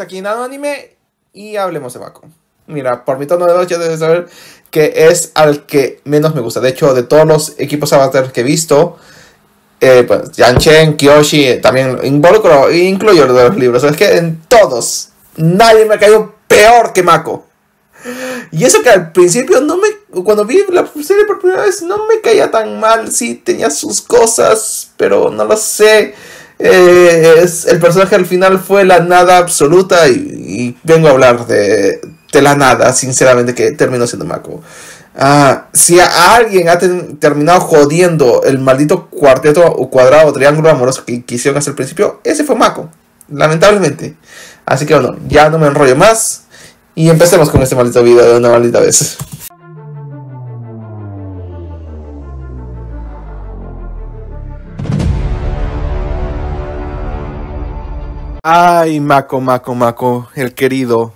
aquí en y hablemos de Mako Mira, por mi tono de voz ya debes saber que es al que menos me gusta. De hecho, de todos los equipos avatar que he visto, eh, pues Yanchen, Kyoshi eh, también involucro, incluyo de los libros. Es que en todos, nadie me ha caído peor que Mako. Y eso que al principio no me. Cuando vi la serie por primera vez, no me caía tan mal. Sí, tenía sus cosas, pero no lo sé es, el personaje al final fue la nada absoluta y, vengo a hablar de, la nada, sinceramente, que terminó siendo maco ah, si a alguien ha terminado jodiendo el maldito cuarteto o cuadrado o triángulo amoroso que quisieron hacer al principio, ese fue maco lamentablemente. Así que bueno, ya no me enrollo más y empecemos con este maldito video de una maldita vez. Ay, Mako, Mako, Maco, el querido.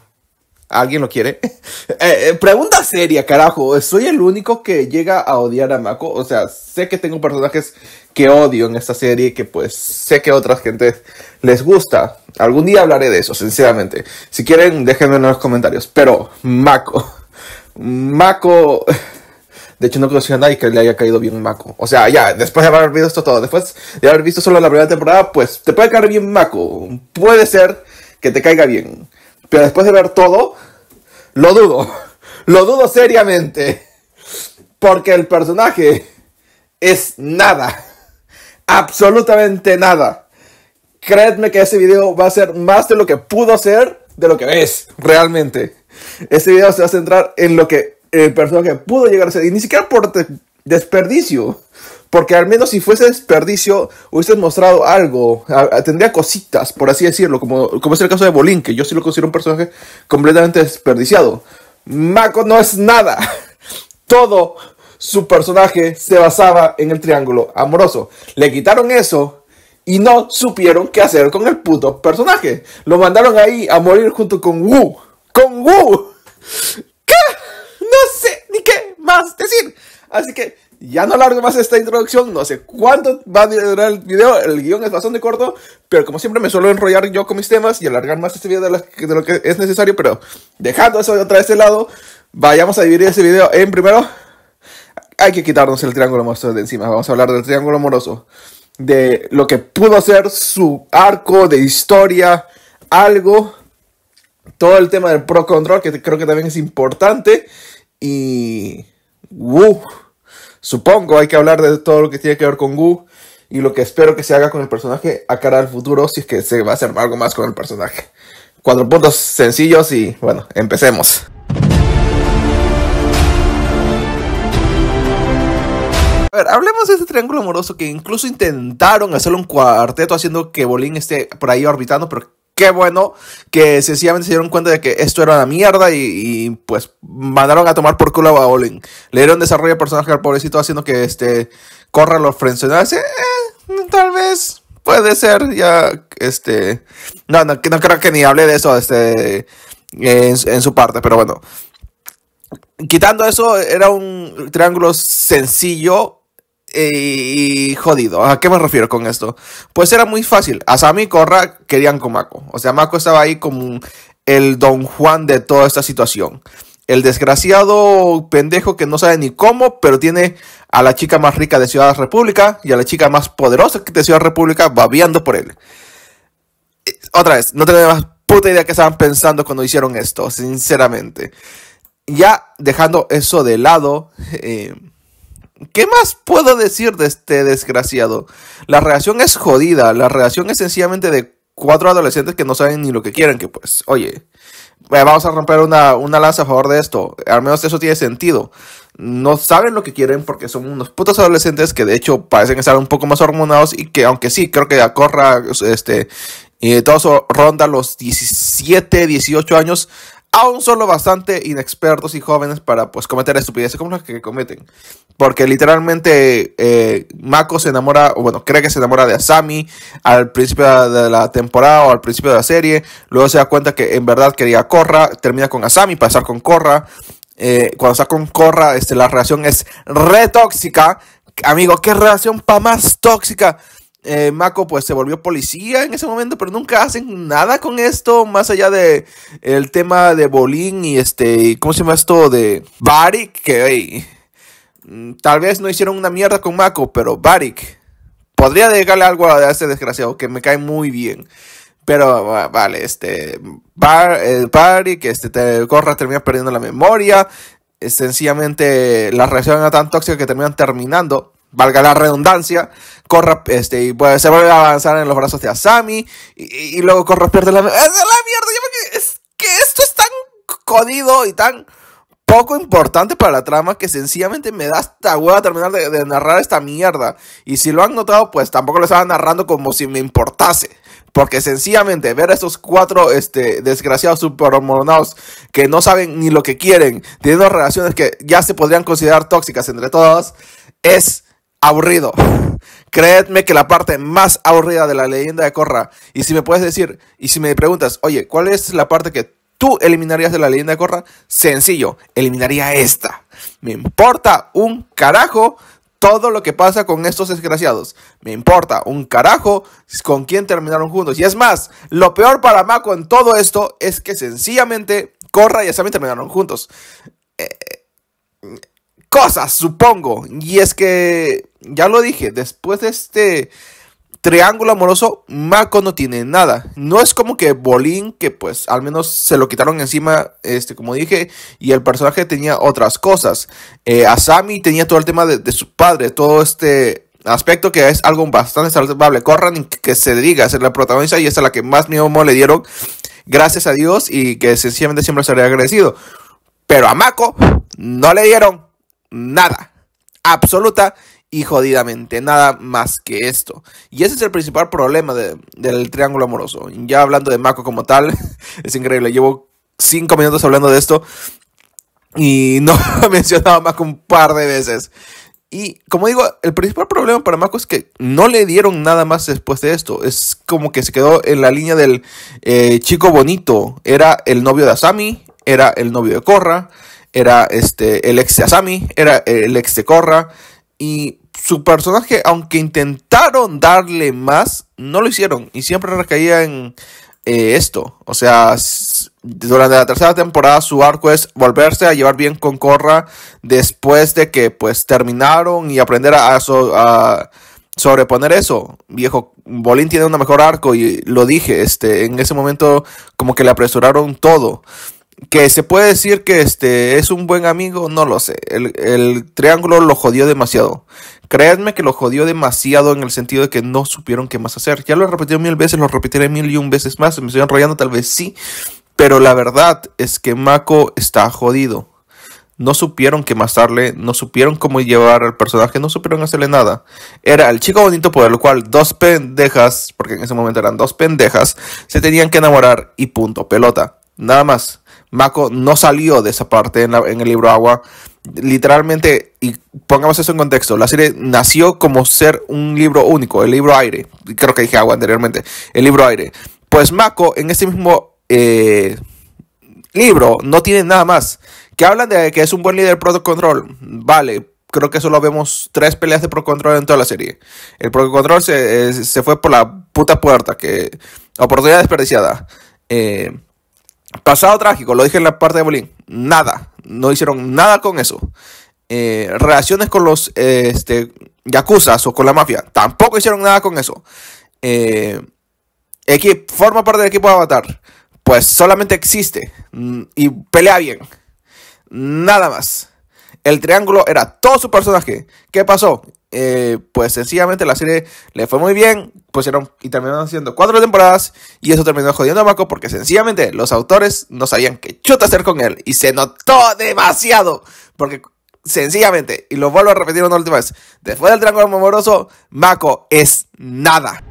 ¿Alguien lo quiere? Eh, eh, pregunta seria, carajo. ¿Soy el único que llega a odiar a Mako? O sea, sé que tengo personajes que odio en esta serie que pues sé que a otras gentes les gusta. Algún día hablaré de eso, sinceramente. Si quieren, déjenme en los comentarios. Pero, Mako. Mako de hecho, no conocí a nadie que le haya caído bien maco. O sea, ya, después de haber visto esto todo, después de haber visto solo la primera temporada, pues te puede caer bien maco. Puede ser que te caiga bien. Pero después de ver todo, lo dudo. Lo dudo seriamente. Porque el personaje es nada. Absolutamente nada. Créedme que ese video va a ser más de lo que pudo ser de lo que ves, realmente. Ese video se va a centrar en lo que el personaje pudo llegar a ser, y ni siquiera por desperdicio, porque al menos si fuese desperdicio, Hubiese mostrado algo, tendría cositas, por así decirlo, como, como es el caso de Bolín, que yo sí lo considero un personaje completamente desperdiciado. Mako no es nada, todo su personaje se basaba en el triángulo amoroso. Le quitaron eso y no supieron qué hacer con el puto personaje. Lo mandaron ahí a morir junto con Wu. ¡Con Wu! ¿Qué? Así que ya no alargo más esta introducción, no sé cuánto va a durar el video, el guión es bastante corto, pero como siempre me suelo enrollar yo con mis temas y alargar más este video de, lo que es necesario, pero dejando eso de otra vez de este lado, vayamos a dividir ese video en primero, hay que quitarnos el triángulo amoroso de encima, vamos a hablar del triángulo amoroso, de lo que pudo ser su arco de historia, algo, todo el tema del Pro Control, que creo que también es importante, y... ¡Wow! supongo hay que hablar de todo lo que tiene que ver con Gu y lo que espero que se haga con el personaje a cara al futuro si es que se va a hacer algo más con el personaje. Cuatro puntos sencillos y bueno, empecemos. A ver, hablemos de este triángulo amoroso que incluso intentaron hacer un cuarteto haciendo que Bolín esté por ahí orbitando, pero qué bueno que sencillamente se dieron cuenta de que esto era una mierda y, pues mandaron a tomar por culo a Olin. Le dieron desarrollo al personaje al pobrecito haciendo que este corra los frenzones. Eh, eh, tal vez puede ser ya este no no no creo que ni hable de eso este en su parte, pero bueno. Quitando eso, era un triángulo sencillo y jodido. ¿A qué me refiero con esto? Pues era muy fácil. Asami y Corra querían con Mako. O sea, Mako estaba ahí como el don Juan de toda esta situación. El desgraciado pendejo que no sabe ni cómo, pero tiene a la chica más rica de Ciudad República y a la chica más poderosa de Ciudad República babiando por él. Eh, otra vez, no tenía más puta idea que estaban pensando cuando hicieron esto, sinceramente. Ya dejando eso de lado, eh, ¿Qué más puedo decir de este desgraciado? La reacción es jodida, la reacción es sencillamente de cuatro adolescentes que no saben ni lo que quieren, que pues, oye, eh, vamos a romper una, lanza a favor de esto, al menos eso tiene sentido. No saben lo que quieren porque son unos putos adolescentes que de hecho parecen estar un poco más hormonados y que aunque sí, creo que Corra, este, y eh, todo eso ronda los 17, 18 años, aún solo bastante inexpertos y jóvenes para pues cometer estupideces como las que cometen. Porque literalmente eh, Mako se enamora, o bueno, cree que se enamora de Asami al principio de la temporada o al principio de la serie. Luego se da cuenta que en verdad quería a Korra, termina con Asami, para estar con Korra. Eh, cuando está con Korra, este, la relación es re tóxica. Amigo, qué relación pa' más tóxica. Eh, Mako pues se volvió policía en ese momento, pero nunca hacen nada con esto, más allá de el tema de Bolín y este, ¿cómo se llama esto? De Barik, que mm, tal vez no hicieron una mierda con Mako, pero Barik, podría dedicarle algo a este desgraciado, que me cae muy bien. Pero ah, vale, este, Bar, eh, Barik, este, te, termina perdiendo la memoria, eh, sencillamente la reacción era tan tóxica que terminan terminando valga la redundancia, Corra este, y pues, se vuelve a avanzar en los brazos de Asami, y, luego Corre pierde la, la mierda, yo es que esto es tan Codido... y tan poco importante para la trama que sencillamente me da esta hueva terminar de, narrar esta mierda. Y si lo han notado, pues tampoco lo estaba narrando como si me importase. Porque sencillamente ver a estos cuatro este, desgraciados superhormonados que no saben ni lo que quieren, teniendo relaciones que ya se podrían considerar tóxicas entre todas, es aburrido. Créedme que la parte más aburrida de la leyenda de Corra, y si me puedes decir, y si me preguntas, oye, ¿cuál es la parte que tú eliminarías de la leyenda de Corra? Sencillo, eliminaría esta. Me importa un carajo todo lo que pasa con estos desgraciados. Me importa un carajo con quién terminaron juntos. Y es más, lo peor para Mako en todo esto es que sencillamente Corra y Asami terminaron juntos. Eh, cosas, supongo. Y es que, ya lo dije, después de este triángulo amoroso, Mako no tiene nada. No es como que Bolín, que pues al menos se lo quitaron encima, este, como dije, y el personaje tenía otras cosas. Eh, Asami tenía todo el tema de, su padre, todo este aspecto que es algo bastante salvable. Corran que, que se diga, SER la protagonista y es a la que más miedo le dieron, gracias a Dios, y que sencillamente siempre se le ha agradecido. Pero a Mako no le dieron nada. Absoluta y jodidamente. Nada más que esto. Y ese es el principal problema del triángulo amoroso. Ya hablando de Mako como tal, es increíble. Llevo cinco minutos hablando de esto y no he mencionado a Mako un par de veces. Y como digo, el principal problema para Mako es que no le dieron nada más después de esto. Es como que se quedó en la línea del eh, chico bonito. Era el novio de Asami, era el novio de Korra, era este, el ex de Asami, era el ex de Korra. Y su personaje, aunque intentaron darle más, no lo hicieron. Y siempre recaía en eh, esto. O sea, durante la tercera temporada su arco es volverse a llevar bien con Corra después de que pues terminaron y aprender a, a sobreponer eso. Viejo, Bolín tiene un mejor arco y lo dije, este, en ese momento como que le apresuraron todo que se puede decir que este es un buen amigo, no lo sé. El, triángulo lo jodió demasiado. Créanme que lo jodió demasiado en el sentido de que no supieron qué más hacer. Ya lo he repetido mil veces, lo repetiré mil y un veces más. Me estoy enrollando, tal vez sí. Pero la verdad es que Mako está jodido. No supieron qué más darle, no supieron cómo llevar al personaje, no supieron hacerle nada. Era el chico bonito por el cual dos pendejas, porque en ese momento eran dos pendejas, se tenían que enamorar y punto, pelota. Nada más. Mako no salió de esa parte en, el libro Agua. Literalmente, y pongamos eso en contexto, la serie nació como ser un libro único, el libro aire. Creo que dije agua anteriormente, el libro aire. Pues Mako en este mismo eh, libro no tiene nada más. Que hablan de que es un buen líder Pro Control. Vale, creo que solo vemos tres peleas de Pro Control en toda la serie. El Pro Control se, eh, se fue por la puta puerta, que oportunidad desperdiciada. Eh, Pasado trágico, lo dije en la parte de Bolín. Nada. No hicieron nada con eso. Reacciones eh, relaciones con los este, Yakuza o con la mafia. Tampoco hicieron nada con eso. Eh, equipo, forma parte del equipo de Avatar. Pues solamente existe. Mm, y pelea bien. Nada más. El triángulo era todo su personaje. ¿Qué pasó? Eh, pues sencillamente la serie le fue muy bien pusieron y terminaron haciendo cuatro temporadas y eso terminó jodiendo a Mako porque sencillamente los autores no sabían qué chuta hacer con él y se notó demasiado porque sencillamente, y lo vuelvo a repetir una última vez, después del triángulo amoroso, Mako es nada.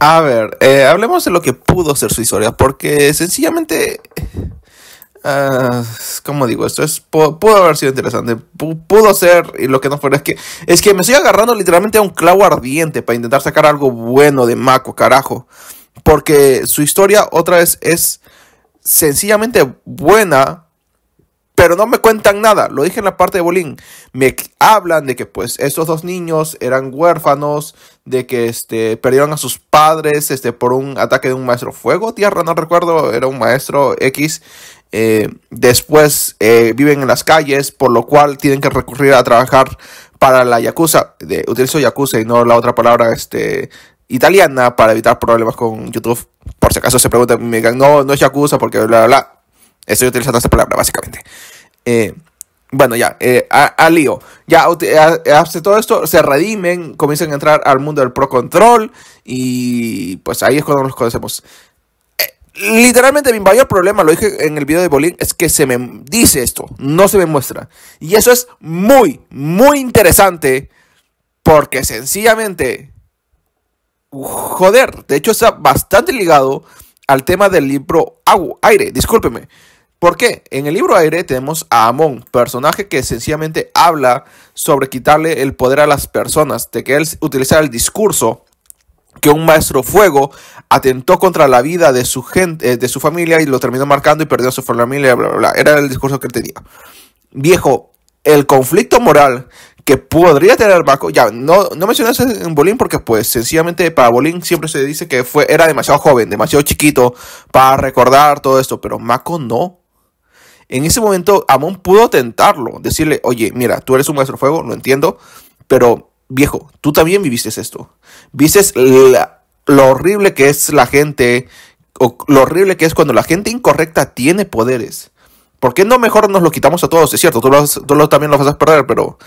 A ver, eh, hablemos de lo que pudo ser su historia, porque sencillamente Ah, como digo esto? Es, pudo, haber sido interesante. Pudo ser, y lo que no fue es que. Es que me estoy agarrando literalmente a un clavo ardiente para intentar sacar algo bueno de Mako, carajo. Porque su historia, otra vez, es sencillamente buena. Pero no me cuentan nada. Lo dije en la parte de Bolín. Me hablan de que pues estos dos niños eran huérfanos. De que este, perdieron a sus padres este, por un ataque de un maestro fuego. Tierra, no recuerdo. Era un maestro X eh, después eh, viven en las calles, por lo cual tienen que recurrir a trabajar para la Yakuza. De, utilizo Yakuza y no la otra palabra este, italiana para evitar problemas con YouTube. Por si acaso se preguntan, me digan, no, no es Yakuza porque bla, bla, bla. Estoy utilizando esta palabra, básicamente. Eh, bueno, ya, eh, lío. Ya, hace todo esto, se redimen, comienzan a entrar al mundo del Pro Control y pues ahí es cuando nos conocemos. Literalmente mi mayor problema, lo dije en el video de Bolín, es que se me dice esto, no se me muestra. Y eso es muy, muy interesante porque sencillamente, joder, de hecho está bastante ligado al tema del libro Agua, Aire, discúlpeme. ¿Por qué? En el libro Aire tenemos a Amon, personaje que sencillamente habla sobre quitarle el poder a las personas, de que él utiliza el discurso que un maestro fuego atentó contra la vida de su gente, eh, de su familia y lo terminó marcando y perdió a su familia, bla, bla, bla. Era el discurso que él tenía. Viejo, el conflicto moral que podría tener Baco, ya, no, no mencionas en Bolín porque pues sencillamente para Bolín siempre se dice que fue, era demasiado joven, demasiado chiquito para recordar todo esto, pero Mako no. En ese momento Amon pudo tentarlo, decirle, oye, mira, tú eres un maestro fuego, lo entiendo, pero viejo, tú también viviste esto. Viste lo horrible que es la gente, lo horrible que es cuando la gente incorrecta tiene poderes. ¿Por qué no mejor nos lo quitamos a todos? Es cierto, tú, también lo vas a perder, pero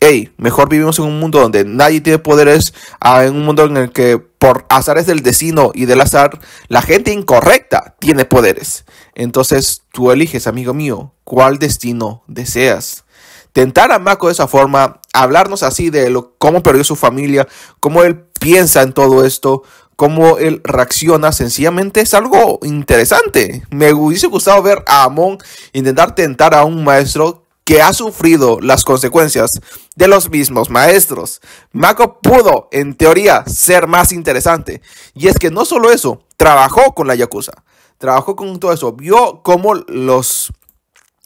hey, mejor vivimos en un mundo donde nadie tiene poderes, en un mundo en el que por azares del destino y del azar, la gente incorrecta tiene poderes. Entonces tú eliges, amigo mío, cuál destino deseas. Tentar a Mako de esa forma hablarnos así de cómo perdió su familia, cómo él piensa en todo esto, cómo él reacciona, sencillamente es algo interesante. Me hubiese gustado ver a Amon intentar tentar a un maestro que ha sufrido las consecuencias de los mismos maestros. Mako pudo, en teoría, ser más interesante. Y es que no solo eso, trabajó con la Yakuza, trabajó con todo eso, vio cómo los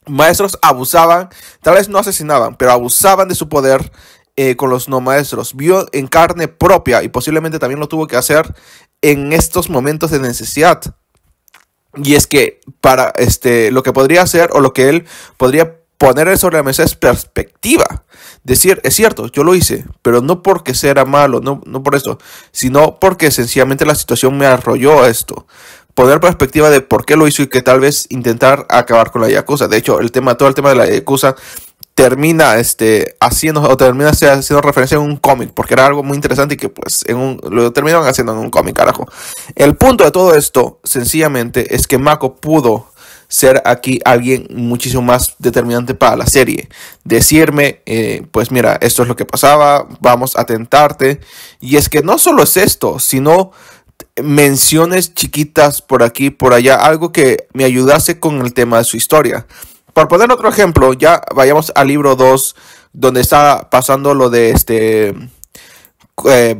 maestros abusaban, tal vez no asesinaban, pero abusaban de su poder eh, con los no maestros. Vio en carne propia y posiblemente también lo tuvo que hacer en estos momentos de necesidad. Y es que para este, lo que podría hacer o lo que él podría poner sobre la mesa es perspectiva. Decir, es cierto, yo lo hice, pero no porque sea malo, no, no por eso, sino porque sencillamente la situación me arrolló a esto poner perspectiva de por qué lo hizo y que tal vez intentar acabar con la Yakuza. De hecho, el tema, todo el tema de la Yakuza termina este, haciendo o termina haciendo referencia en un cómic, porque era algo muy interesante y que pues en lo terminaban haciendo en un cómic, carajo. El punto de todo esto, sencillamente, es que Mako pudo ser aquí alguien muchísimo más determinante para la serie. Decirme, eh, pues mira, esto es lo que pasaba, vamos a tentarte. Y es que no solo es esto, sino menciones chiquitas por aquí, por allá, algo que me ayudase con el tema de su historia. Por poner otro ejemplo, ya vayamos al libro 2, donde está pasando lo de este eh,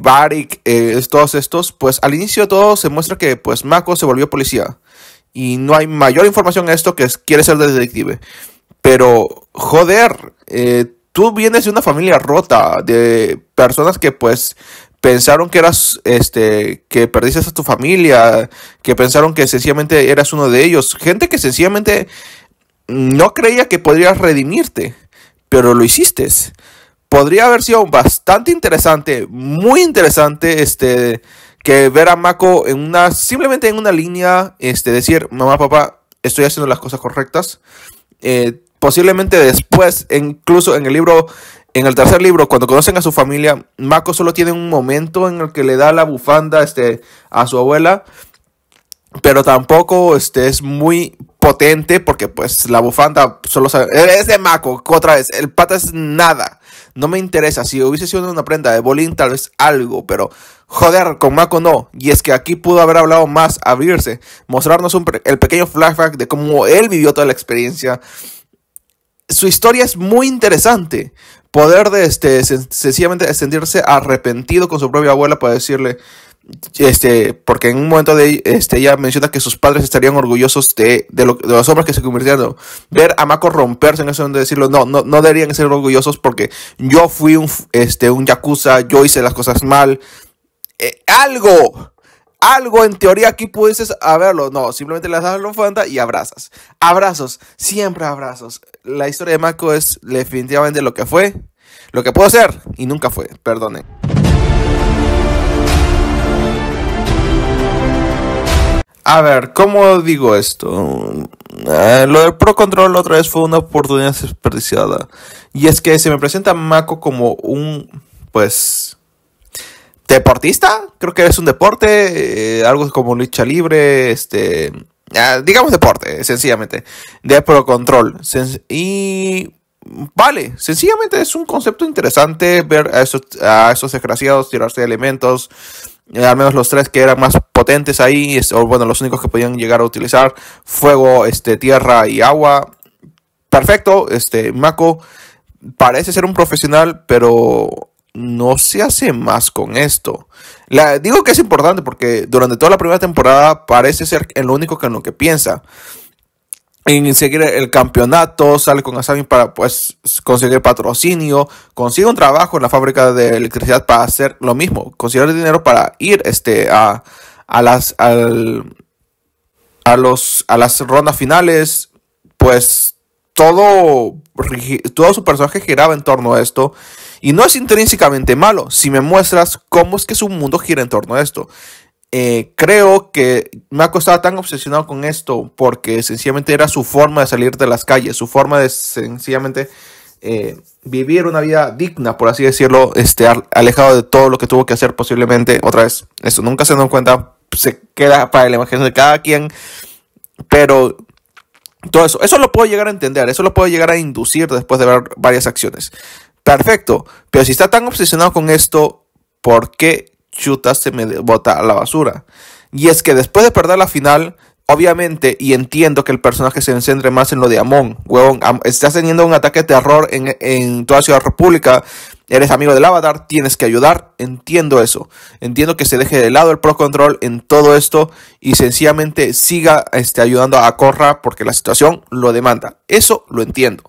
eh, todos estos, pues al inicio de todo se muestra que pues Mako se volvió policía. Y no hay mayor información en esto que quiere ser detective. Pero, joder, eh, tú vienes de una familia rota, de personas que pues pensaron que eras, este, que perdiste a tu familia, que pensaron que sencillamente eras uno de ellos, gente que sencillamente no creía que podrías redimirte, pero lo hiciste. Podría haber sido bastante interesante, muy interesante, este, que ver a Mako en una, simplemente en una línea, este, decir, mamá, papá, estoy haciendo las cosas correctas. Eh, posiblemente después, incluso en el libro en el tercer libro, cuando conocen a su familia, Mako solo tiene un momento en el que le da la bufanda este, a su abuela, pero tampoco este, es muy potente porque pues la bufanda solo sabe... E-, es de Mako, otra vez, el pata es nada. No me interesa, si hubiese sido una prenda de Bolín tal vez algo, pero joder, con Mako no. Y es que aquí pudo haber hablado más, abrirse, mostrarnos un, el pequeño flashback de cómo él vivió toda la experiencia su historia es muy interesante, poder de este, sencillamente sentirse arrepentido con su propia abuela para decirle, este, porque en un momento de este, ella menciona que sus padres estarían orgullosos de, de, lo, los hombres que se convirtieron. Ver a Mako romperse en eso de decirlo, no, no, no deberían ser orgullosos porque yo fui un, este, un yakuza, yo hice las cosas mal. Eh, algo, algo en teoría aquí pudieses haberlo. No, simplemente le das la fanta y abrazas. Abrazos, siempre abrazos. La historia de Mako es definitivamente lo que fue, lo que pudo ser y nunca fue. Perdonen. A ver, ¿cómo digo esto? Eh, lo del Pro Control otra vez fue una oportunidad desperdiciada. Y es que se me presenta Mako como un, pues, deportista, creo que es un deporte, eh, algo como lucha libre, este, ah, digamos deporte, sencillamente, de pro control. y vale, sencillamente es un concepto interesante ver a esos, a esos desgraciados tirarse de elementos. Eh, al menos los tres que eran más potentes ahí, o bueno, los únicos que podían llegar a utilizar fuego, este, tierra y agua. Perfecto, este, Mako parece ser un profesional, pero no se hace más con esto. La, digo que es importante porque durante toda la primera temporada parece ser el único que en lo que piensa. En seguir el campeonato, sale con Asami para pues conseguir patrocinio, consigue un trabajo en la fábrica de electricidad para hacer lo mismo, el dinero para ir este, a, las, a, los, a las rondas finales, pues todo, todo su personaje giraba en torno a esto. Y no es intrínsecamente malo si me muestras cómo es que su mundo gira en torno a esto. Eh, creo que ha costado tan obsesionado con esto porque sencillamente era su forma de salir de las calles, su forma de sencillamente eh, vivir una vida digna, por así decirlo, este, alejado de todo lo que tuvo que hacer posiblemente. Otra vez, esto nunca se nos cuenta, se queda para la imaginación de cada quien, pero todo eso. Eso lo puedo llegar a entender, eso lo puedo llegar a inducir después de ver varias acciones. Perfecto. Pero si está tan obsesionado con esto, ¿por qué chuta se me bota a la basura? Y es que después de perder la final, obviamente, y entiendo que el personaje se centre más en lo de Amon, huevón, está teniendo un ataque de terror en, en toda Ciudad República Eres amigo del avatar, tienes que ayudar. Entiendo eso. Entiendo que se deje de lado el Pro Control en todo esto y sencillamente siga este, ayudando a Corra porque la situación lo demanda. Eso lo entiendo.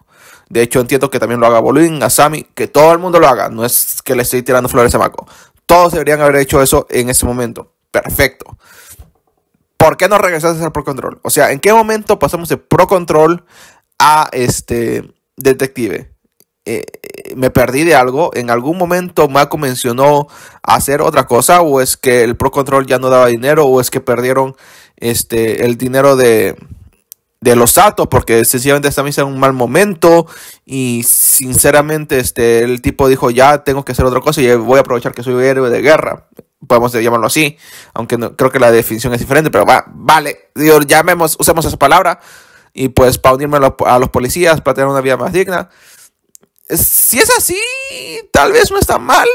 De hecho, entiendo que también lo haga Bolín, a que todo el mundo lo haga. No es que le estoy tirando flores a Mako. Todos deberían haber hecho eso en ese momento. Perfecto. ¿Por qué no regresaste al Pro Control? O sea, ¿en qué momento pasamos de Pro Control a este detective? Eh, me perdí de algo. En algún momento Mako mencionó hacer otra cosa, o es que el Pro Control ya no daba dinero, o es que perdieron este, el dinero de, los datos porque sencillamente esta en un mal momento. Y sinceramente, este, el tipo dijo: Ya tengo que hacer otra cosa y voy a aprovechar que soy héroe de guerra. Podemos llamarlo así, aunque no, creo que la definición es diferente, pero va, vale, digo, llamemos, usemos esa palabra. Y pues para unirme a a los policías, para tener una vida más digna si es así, tal vez no está mal,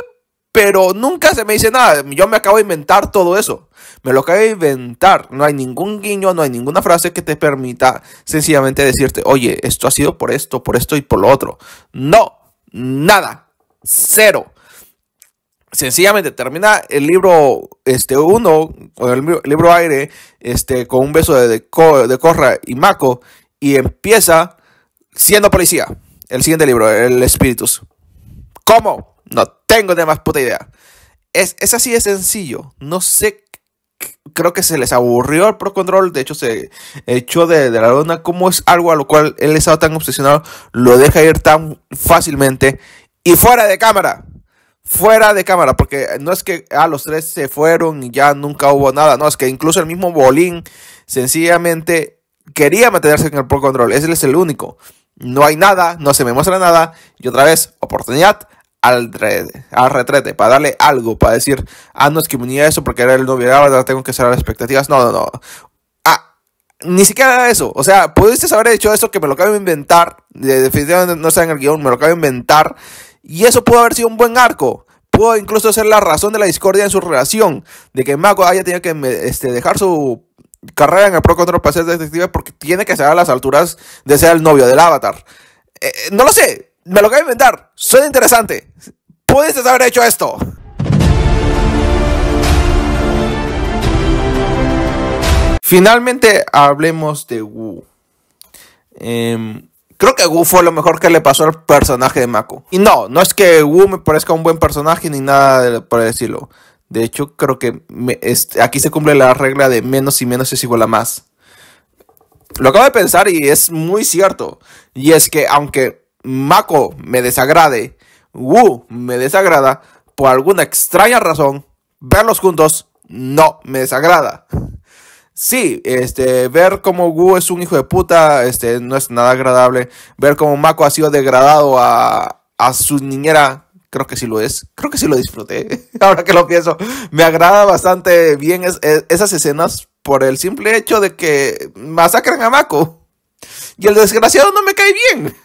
pero nunca se me dice nada. Yo me acabo de inventar todo eso. Me lo acabo de inventar. No hay ningún guiño, no hay ninguna frase que te permita sencillamente decirte, oye, esto ha sido por esto, por esto y por lo otro. No, nada. Cero. Sencillamente termina el libro este uno, el libro aire, este, con un beso de, de, Corra y Maco y empieza siendo policía. El siguiente libro, El Espíritus. ¿Cómo? No tengo ni más puta idea. Es, es así de sencillo. No sé. Creo que se les aburrió el Pro Control. De hecho, se echó de, la luna... Como es algo a lo cual él estaba tan obsesionado? Lo deja ir tan fácilmente. Y fuera de cámara fuera de cámara, porque no es que a ah, los tres se fueron y ya nunca hubo nada, no, es que incluso el mismo Bolín sencillamente quería mantenerse en el Pro Control, ese es el único no hay nada, no se me muestra nada, y otra vez, oportunidad al, al retrete, para darle algo, para decir, ah, no, es que me unía eso porque era el novio, ahora tengo que cerrar las expectativas. No, no, no. Ah, ni siquiera eso. O sea, pudiste haber hecho eso que me lo acabo de inventar. Definitivamente no está en el guión, me lo acabo de inventar. Y eso pudo haber sido un buen arco. Pudo incluso ser la razón de la discordia en su relación. De que Mako haya tenido que este, dejar su carrera en el pro control para ser detective porque tiene que ser a las alturas de ser el novio del avatar. Eh, eh, no lo sé, me lo voy a inventar. Suena interesante. ¿Puedes haber hecho esto. Finalmente hablemos de Wu. Em, creo que Wu fue lo mejor que le pasó al personaje de Mako. Y no, no es que Wu me parezca un buen personaje ni nada por decirlo. De hecho, creo que este, aquí se cumple la regla de menos y menos es igual a más. Lo acabo de pensar y es muy cierto. Y es que aunque Mako me desagrade, Wu me desagrada, por alguna extraña razón, verlos juntos no me desagrada. Sí, este, ver como Wu es un hijo de puta, este, no es nada agradable. Ver como Mako ha sido degradado a su niñera Creo que sí lo es. Creo que sí lo disfruté. Ahora que lo pienso, me agrada bastante bien esas escenas por el simple hecho de que masacran a Mako. Y el desgraciado no me cae bien.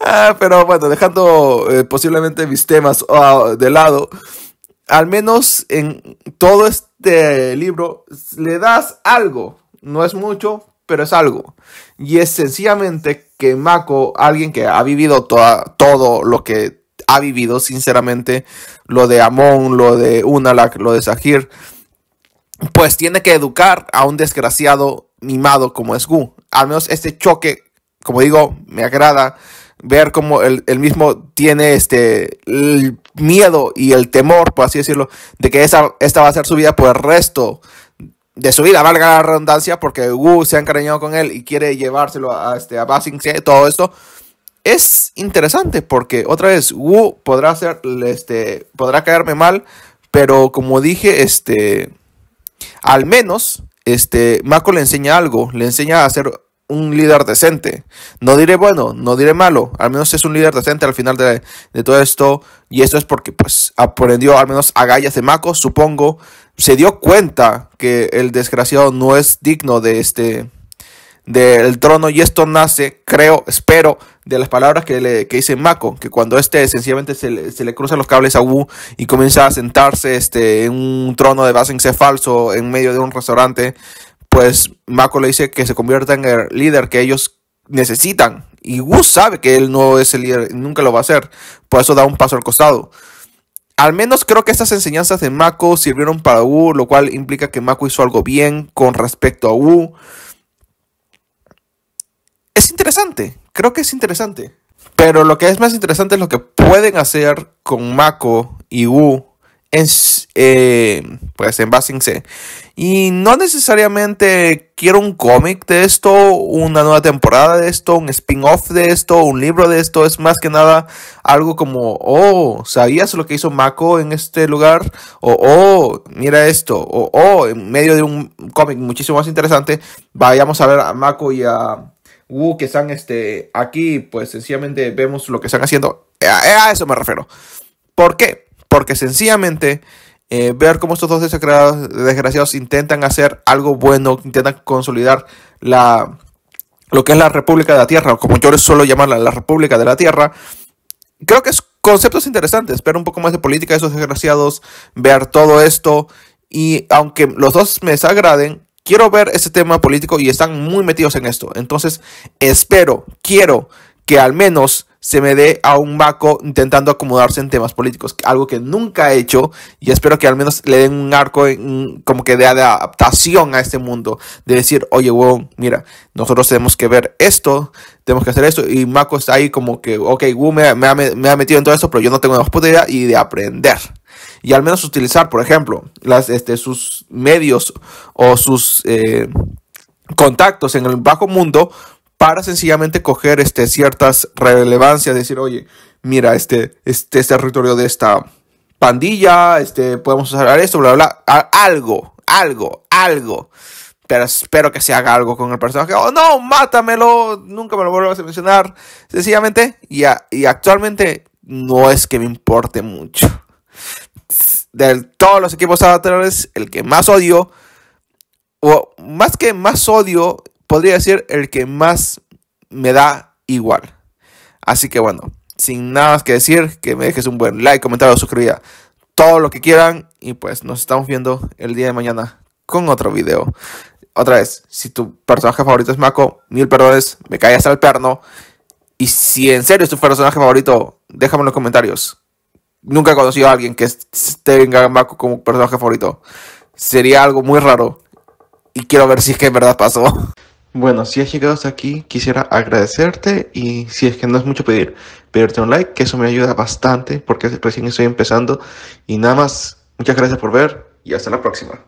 Ah, pero bueno, dejando eh, posiblemente mis temas ah, de lado, al menos en todo este libro le das algo. No es mucho, pero es algo. Y es sencillamente que Mako, alguien que ha vivido toda, todo lo que ha vivido, sinceramente, lo de Amon, lo de Unalak, lo de Sahir, pues tiene que educar a un desgraciado mimado como es Gu. Al menos este choque, como digo, me agrada ver cómo el, mismo tiene este el miedo y el temor, por así decirlo, de que esa, esta va a ser su vida por el resto de su vida, valga la redundancia, porque Wu se ha encariñado con él y quiere llevárselo a, este, a Basing, todo esto es interesante porque otra vez Wu podrá ser este podrá caerme mal pero como dije este al menos este Mako le enseña algo le enseña a ser un líder decente no diré bueno no diré malo al menos es un líder decente al final de, todo esto y esto es porque pues aprendió al menos agallas de Mako supongo se dio cuenta que el desgraciado no es digno de este del trono y esto nace, creo, espero, de las palabras que, le, dice Mako, que cuando este sencillamente se le, se cruzan los cables a Wu y comienza a sentarse este, en un trono de base falso en medio de un restaurante, pues Mako le dice que se convierta en el líder que ellos necesitan. Y Wu sabe que él no es el líder, nunca lo va a hacer, por eso da un paso al costado. Al menos creo que estas enseñanzas de Mako sirvieron para Wu, lo cual implica que Mako hizo algo bien con respecto a Wu es interesante, creo que es interesante. Pero lo que es más interesante es lo que pueden hacer con Mako y Wu en, eh, pues en Basing C. Y no necesariamente quiero un cómic de esto, una nueva temporada de esto, un spin-off de esto, un libro de esto. Es más que nada algo como, oh, ¿sabías lo que hizo Mako en este lugar? O, oh, mira esto. O, oh, en medio de un cómic muchísimo más interesante, vayamos a ver a Mako y a que están este, aquí, pues sencillamente vemos lo que están haciendo. Eh, eh, a, eso me refiero. ¿Por qué? Porque sencillamente eh, ver cómo estos dos desgraciados intentan hacer algo bueno, intentan consolidar la, lo que es la República de la Tierra, o como yo suelo llamarla, la República de la Tierra. Creo que es conceptos interesantes, ver un poco más de política de esos desgraciados, ver todo esto. Y aunque los dos me desagraden, quiero ver ese tema político y están muy metidos en esto. Entonces, espero, quiero que al menos se me dé a un Mako intentando acomodarse en temas políticos, algo que nunca he hecho y espero que al menos le den un arco como que de adaptación a este mundo, de decir, oye, huevón, mira, nosotros tenemos que ver esto, tenemos que hacer esto y Mako está ahí como que, ok, weón, me, ha metido en todo esto, pero yo no tengo la posibilidad y de aprender y al menos utilizar, por ejemplo, las, este, sus medios o sus eh, contactos en el bajo mundo para sencillamente coger este, ciertas relevancias, decir, oye, mira, este, este, este territorio de esta pandilla, este, podemos usar esto, bla, bla, bla, algo, algo, algo. Pero espero que se haga algo con el personaje. Oh, no, mátamelo. Nunca me lo vuelvas a mencionar. Sencillamente, y, y actualmente no es que me importe mucho de todos los equipos avatares, el que más odio, o más que más odio, podría decir el que más me da igual. Así que bueno, sin nada más que decir, que me dejes un buen like, comentario, suscribida, todo lo que quieran. Y pues nos estamos viendo el día de mañana con otro video. Otra vez, si tu personaje favorito es Mako, mil perdones, me cae al el perno. Y si en serio es tu personaje favorito, déjame en los comentarios nunca he conocido a alguien que tenga a como personaje favorito. Sería algo muy raro. Y quiero ver si es que en verdad pasó. Bueno, si has llegado hasta aquí, quisiera agradecerte y si es que no es mucho pedir, pedirte un like, que eso me ayuda bastante porque recién estoy empezando. Y nada más, muchas gracias por ver y hasta la próxima.